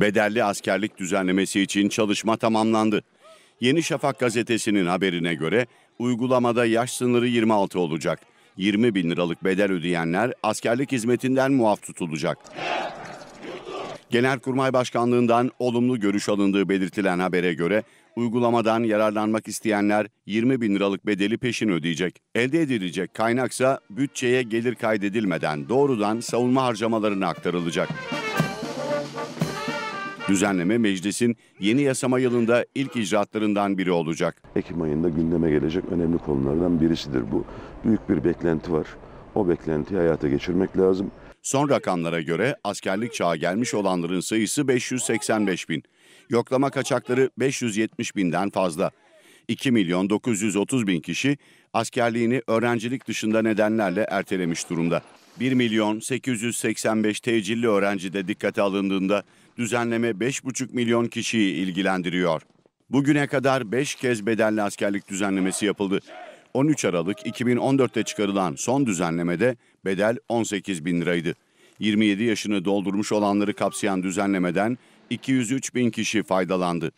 Bedelli askerlik düzenlemesi için çalışma tamamlandı. Yeni Şafak gazetesinin haberine göre uygulamada yaş sınırı 26 olacak. 20 bin liralık bedel ödeyenler askerlik hizmetinden muaf tutulacak. Genelkurmay Başkanlığından olumlu görüş alındığı belirtilen habere göre uygulamadan yararlanmak isteyenler 20 bin liralık bedeli peşin ödeyecek. Elde edilecek kaynaksa bütçeye gelir kaydedilmeden doğrudan savunma harcamalarına aktarılacak. Düzenleme meclisin yeni yasama yılında ilk icraatlarından biri olacak. Ekim ayında gündeme gelecek önemli konulardan birisidir bu. Büyük bir beklenti var. O beklentiyi hayata geçirmek lazım. Son rakamlara göre askerlik çağı gelmiş olanların sayısı 585 bin. Yoklama kaçakları 570 binden fazla. 2 milyon 930 bin kişi askerliğini öğrencilik dışında nedenlerle ertelemiş durumda. 1 milyon 885 tecilli öğrenci de dikkate alındığında düzenleme 5,5 milyon kişiyi ilgilendiriyor. Bugüne kadar 5 kez bedelli askerlik düzenlemesi yapıldı. 13 Aralık 2014'te çıkarılan son düzenlemede bedel 18 bin liraydı. 27 yaşını doldurmuş olanları kapsayan düzenlemeden 203 bin kişi faydalandı.